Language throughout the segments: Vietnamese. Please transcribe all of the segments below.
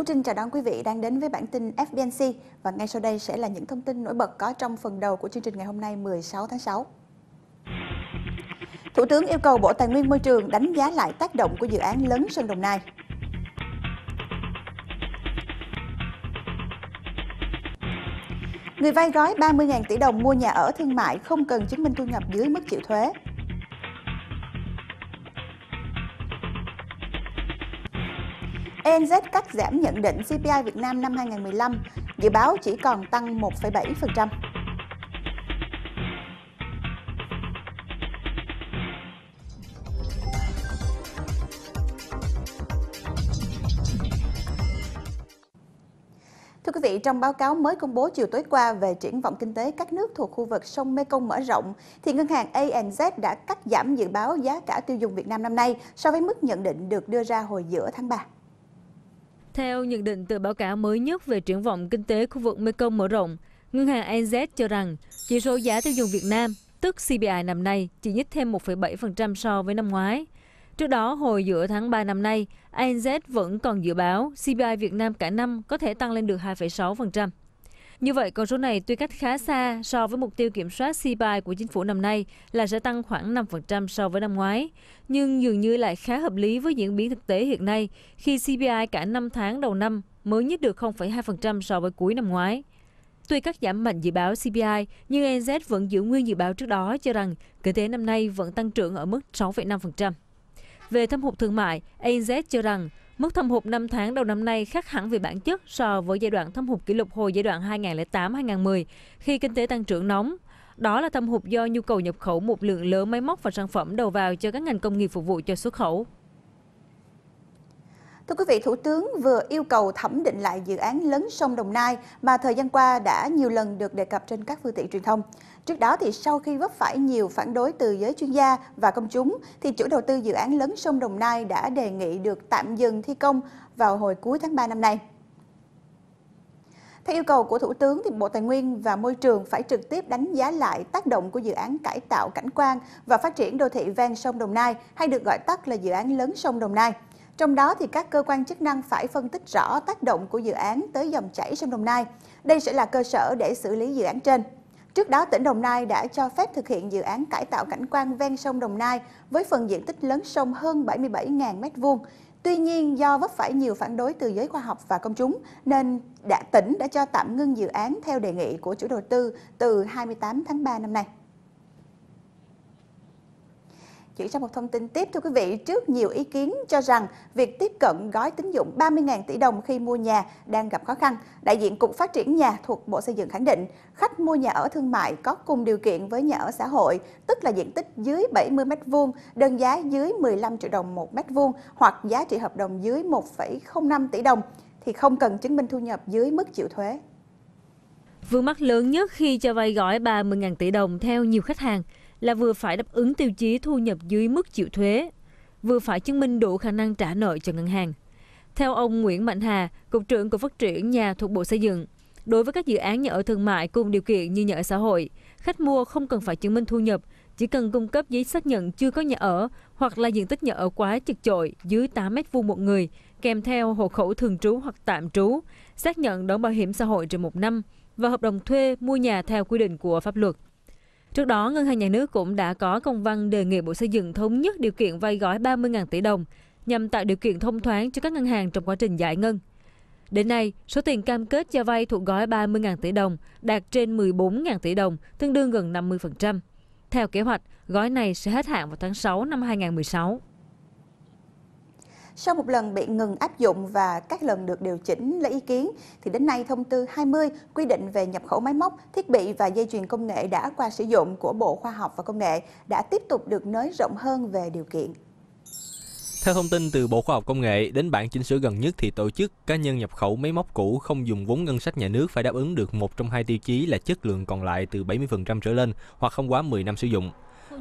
Tú Trinh chào đón quý vị đang đến với bản tin FBNC và ngay sau đây sẽ là những thông tin nổi bật có trong phần đầu của chương trình ngày hôm nay 16 tháng 6. Thủ tướng yêu cầu Bộ Tài nguyên Môi trường đánh giá lại tác động của dự án lớn Sơn Đồng Nai. Người vay gói 30.000 tỷ đồng mua nhà ở thương mại không cần chứng minh thu nhập dưới mức chịu thuế. ENZ cắt giảm nhận định CPI Việt Nam năm 2015, dự báo chỉ còn tăng 1,7%. Thưa quý vị, trong báo cáo mới công bố chiều tối qua về triển vọng kinh tế các nước thuộc khu vực sông Mekong mở rộng, thì ngân hàng ANZ đã cắt giảm dự báo giá cả tiêu dùng Việt Nam năm nay so với mức nhận định được đưa ra hồi giữa tháng 3. Theo nhận định từ báo cáo mới nhất về triển vọng kinh tế khu vực Mekong mở rộng, ngân hàng ANZ cho rằng chỉ số giá tiêu dùng Việt Nam, tức CPI năm nay, chỉ nhích thêm 1,7% so với năm ngoái. Trước đó, hồi giữa tháng 3 năm nay, ANZ vẫn còn dự báo CPI Việt Nam cả năm có thể tăng lên được 2,6%. Như vậy, con số này tuy cách khá xa so với mục tiêu kiểm soát CPI của chính phủ năm nay là sẽ tăng khoảng 5% so với năm ngoái, nhưng dường như lại khá hợp lý với diễn biến thực tế hiện nay khi CPI cả 5 tháng đầu năm mới nhất được 0,2% so với cuối năm ngoái. Tuy cắt giảm mạnh dự báo CPI, nhưng NZ vẫn giữ nguyên dự báo trước đó cho rằng kinh tế năm nay vẫn tăng trưởng ở mức 6,5%. Về thâm hụt thương mại, NZ cho rằng Mức thâm hụt 5 tháng đầu năm nay khác hẳn về bản chất so với giai đoạn thâm hụt kỷ lục hồi giai đoạn 2008-2010 khi kinh tế tăng trưởng nóng. Đó là thâm hụt do nhu cầu nhập khẩu một lượng lớn máy móc và sản phẩm đầu vào cho các ngành công nghiệp phục vụ cho xuất khẩu. Thưa quý vị, Thủ tướng vừa yêu cầu thẩm định lại dự án lấn sông Đồng Nai mà thời gian qua đã nhiều lần được đề cập trên các phương tiện truyền thông. Trước đó thì sau khi vấp phải nhiều phản đối từ giới chuyên gia và công chúng thì chủ đầu tư dự án lấn sông Đồng Nai đã đề nghị được tạm dừng thi công vào hồi cuối tháng 3 năm nay. Theo yêu cầu của Thủ tướng, thì Bộ Tài nguyên và Môi trường phải trực tiếp đánh giá lại tác động của dự án cải tạo cảnh quan và phát triển đô thị ven sông Đồng Nai, hay được gọi tắt là dự án lớn sông Đồng Nai. Trong đó thì các cơ quan chức năng phải phân tích rõ tác động của dự án tới dòng chảy sông Đồng Nai. Đây sẽ là cơ sở để xử lý dự án trên. Trước đó, tỉnh Đồng Nai đã cho phép thực hiện dự án cải tạo cảnh quan ven sông Đồng Nai với phần diện tích lớn sông hơn 77.000 m2. Tuy nhiên, do vấp phải nhiều phản đối từ giới khoa học và công chúng, nên đã tỉnh đã cho tạm ngưng dự án theo đề nghị của chủ đầu tư từ 28 tháng 3 năm nay. Chuyển sang một thông tin tiếp thưa quý vị, trước nhiều ý kiến cho rằng việc tiếp cận gói tín dụng 30.000 tỷ đồng khi mua nhà đang gặp khó khăn, đại diện Cục Phát triển Nhà thuộc Bộ Xây dựng khẳng định khách mua nhà ở thương mại có cùng điều kiện với nhà ở xã hội, tức là diện tích dưới 70 m2, đơn giá dưới 15 triệu đồng một m2 hoặc giá trị hợp đồng dưới 1,05 tỷ đồng thì không cần chứng minh thu nhập dưới mức chịu thuế. Vướng mắc lớn nhất khi cho vay gói 30.000 tỷ đồng theo nhiều khách hàng là vừa phải đáp ứng tiêu chí thu nhập dưới mức chịu thuế, vừa phải chứng minh đủ khả năng trả nợ cho ngân hàng. Theo ông Nguyễn Mạnh Hà, Cục trưởng Cục Phát triển Nhà thuộc Bộ Xây dựng, đối với các dự án nhà ở thương mại cùng điều kiện như nhà ở xã hội, khách mua không cần phải chứng minh thu nhập, chỉ cần cung cấp giấy xác nhận chưa có nhà ở hoặc là diện tích nhà ở quá chật chội dưới 8 m vuông một người, kèm theo hộ khẩu thường trú hoặc tạm trú, xác nhận đóng bảo hiểm xã hội trong một năm và hợp đồng thuê mua nhà theo quy định của pháp luật. Trước đó, Ngân hàng Nhà nước cũng đã có công văn đề nghị Bộ Xây dựng thống nhất điều kiện vay gói 30.000 tỷ đồng nhằm tạo điều kiện thông thoáng cho các ngân hàng trong quá trình giải ngân. Đến nay, số tiền cam kết cho vay thuộc gói 30.000 tỷ đồng đạt trên 14.000 tỷ đồng, tương đương gần 50%. Theo kế hoạch, gói này sẽ hết hạn vào tháng 6 năm 2016. Sau một lần bị ngừng áp dụng và các lần được điều chỉnh lấy ý kiến, thì đến nay thông tư 20 quy định về nhập khẩu máy móc, thiết bị và dây chuyền công nghệ đã qua sử dụng của Bộ Khoa học và Công nghệ đã tiếp tục được nới rộng hơn về điều kiện. Theo thông tin từ Bộ Khoa học Công nghệ, đến bản chỉnh sửa gần nhất thì tổ chức cá nhân nhập khẩu máy móc cũ không dùng vốn ngân sách nhà nước phải đáp ứng được một trong hai tiêu chí là chất lượng còn lại từ 70% trở lên hoặc không quá 10 năm sử dụng.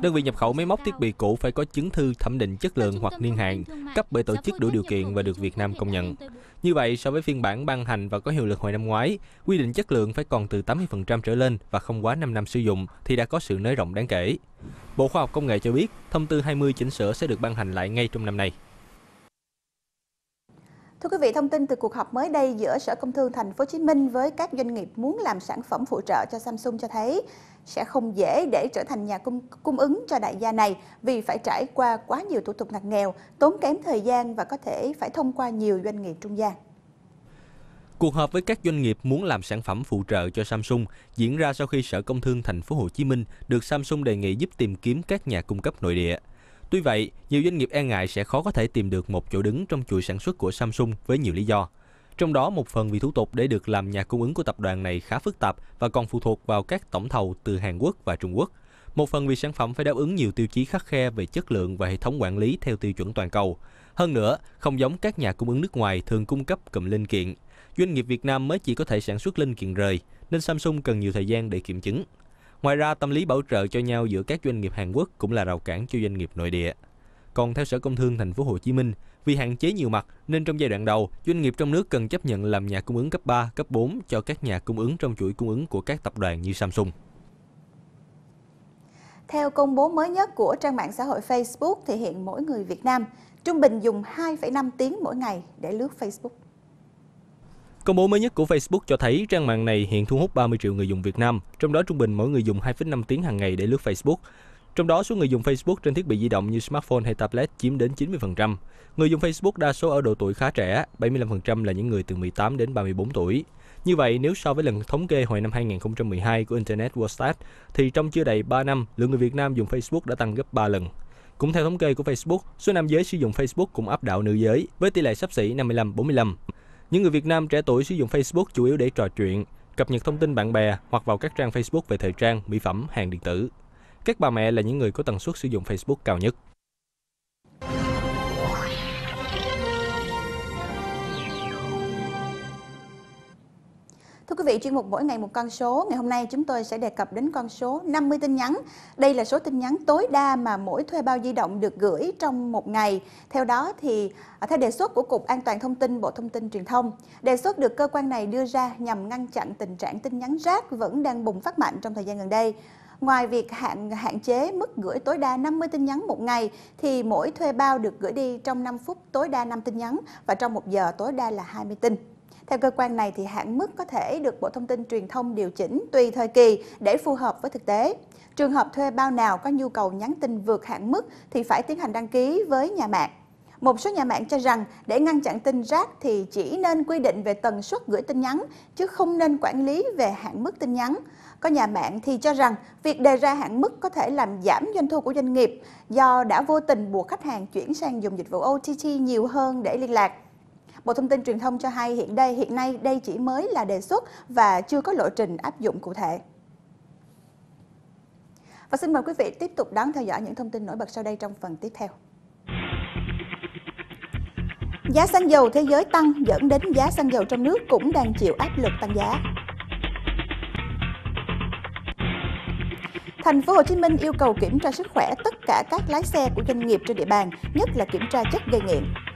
Đơn vị nhập khẩu máy móc thiết bị cũ phải có chứng thư thẩm định chất lượng hoặc niên hạn, cấp bởi tổ chức đủ điều kiện và được Việt Nam công nhận. Như vậy, so với phiên bản ban hành và có hiệu lực hồi năm ngoái, quy định chất lượng phải còn từ 80% trở lên và không quá 5 năm sử dụng thì đã có sự nới rộng đáng kể. Bộ Khoa học Công nghệ cho biết, thông tư 20 chỉnh sửa sẽ được ban hành lại ngay trong năm nay. Thưa quý vị, thông tin từ cuộc họp mới đây giữa Sở Công Thương Thành phố Hồ Chí Minh với các doanh nghiệp muốn làm sản phẩm phụ trợ cho Samsung cho thấy sẽ không dễ để trở thành nhà cung, cung ứng cho đại gia này vì phải trải qua quá nhiều thủ tục ngặt nghèo, tốn kém thời gian và có thể phải thông qua nhiều doanh nghiệp trung gian. Cuộc họp với các doanh nghiệp muốn làm sản phẩm phụ trợ cho Samsung diễn ra sau khi Sở Công Thương Thành phố Hồ Chí Minh được Samsung đề nghị giúp tìm kiếm các nhà cung cấp nội địa. Tuy vậy, nhiều doanh nghiệp e ngại sẽ khó có thể tìm được một chỗ đứng trong chuỗi sản xuất của Samsung với nhiều lý do. Trong đó, một phần vì thủ tục để được làm nhà cung ứng của tập đoàn này khá phức tạp và còn phụ thuộc vào các tổng thầu từ Hàn Quốc và Trung Quốc. Một phần vì sản phẩm phải đáp ứng nhiều tiêu chí khắc khe về chất lượng và hệ thống quản lý theo tiêu chuẩn toàn cầu. Hơn nữa, không giống các nhà cung ứng nước ngoài thường cung cấp cụm linh kiện, doanh nghiệp Việt Nam mới chỉ có thể sản xuất linh kiện rời, nên Samsung cần nhiều thời gian để kiểm chứng. Ngoài ra, tâm lý bảo trợ cho nhau giữa các doanh nghiệp Hàn Quốc cũng là rào cản cho doanh nghiệp nội địa. Còn theo Sở Công Thương Thành phố Hồ Chí Minh, vì hạn chế nhiều mặt nên trong giai đoạn đầu, doanh nghiệp trong nước cần chấp nhận làm nhà cung ứng cấp 3, cấp 4 cho các nhà cung ứng trong chuỗi cung ứng của các tập đoàn như Samsung. Theo công bố mới nhất của trang mạng xã hội Facebook thì hiện mỗi người Việt Nam trung bình dùng 2,5 tiếng mỗi ngày để lướt Facebook. Công bố mới nhất của Facebook cho thấy trang mạng này hiện thu hút 30 triệu người dùng Việt Nam, trong đó trung bình mỗi người dùng 2,5 tiếng hàng ngày để lướt Facebook. Trong đó, số người dùng Facebook trên thiết bị di động như smartphone hay tablet chiếm đến 90%. Người dùng Facebook đa số ở độ tuổi khá trẻ, 75% là những người từ 18 đến 34 tuổi. Như vậy, nếu so với lần thống kê hồi năm 2012 của Internet World Stat, thì trong chưa đầy 3 năm, lượng người Việt Nam dùng Facebook đã tăng gấp 3 lần. Cũng theo thống kê của Facebook, số nam giới sử dụng Facebook cũng áp đảo nữ giới với tỷ lệ sắp xỉ 55-45. Những người Việt Nam trẻ tuổi sử dụng Facebook chủ yếu để trò chuyện, cập nhật thông tin bạn bè hoặc vào các trang Facebook về thời trang, mỹ phẩm, hàng điện tử. Các bà mẹ là những người có tần suất sử dụng Facebook cao nhất. quý vị, chuyên mục mỗi ngày một con số, ngày hôm nay chúng tôi sẽ đề cập đến con số 50 tin nhắn. Đây là số tin nhắn tối đa mà mỗi thuê bao di động được gửi trong một ngày. Theo đó thì à, theo đề xuất của Cục An toàn thông tin Bộ Thông tin Truyền thông, đề xuất được cơ quan này đưa ra nhằm ngăn chặn tình trạng tin nhắn rác vẫn đang bùng phát mạnh trong thời gian gần đây. Ngoài việc hạn hạn chế mức gửi tối đa 50 tin nhắn một ngày thì mỗi thuê bao được gửi đi trong 5 phút tối đa 5 tin nhắn và trong 1 giờ tối đa là 20 tin. Theo cơ quan này, thì hạn mức có thể được Bộ Thông tin Truyền thông điều chỉnh tùy thời kỳ để phù hợp với thực tế. Trường hợp thuê bao nào có nhu cầu nhắn tin vượt hạn mức thì phải tiến hành đăng ký với nhà mạng. Một số nhà mạng cho rằng để ngăn chặn tin rác thì chỉ nên quy định về tần suất gửi tin nhắn, chứ không nên quản lý về hạn mức tin nhắn. Có nhà mạng thì cho rằng việc đề ra hạn mức có thể làm giảm doanh thu của doanh nghiệp do đã vô tình buộc khách hàng chuyển sang dùng dịch vụ OTT nhiều hơn để liên lạc. Bộ Thông tin Truyền thông cho hay hiện đây hiện nay đây chỉ mới là đề xuất và chưa có lộ trình áp dụng cụ thể. Và xin mời quý vị tiếp tục đón theo dõi những thông tin nổi bật sau đây trong phần tiếp theo. Giá xăng dầu thế giới tăng dẫn đến giá xăng dầu trong nước cũng đang chịu áp lực tăng giá. Thành phố Hồ Chí Minh yêu cầu kiểm tra sức khỏe tất cả các lái xe của doanh nghiệp trên địa bàn, nhất là kiểm tra chất gây nghiện.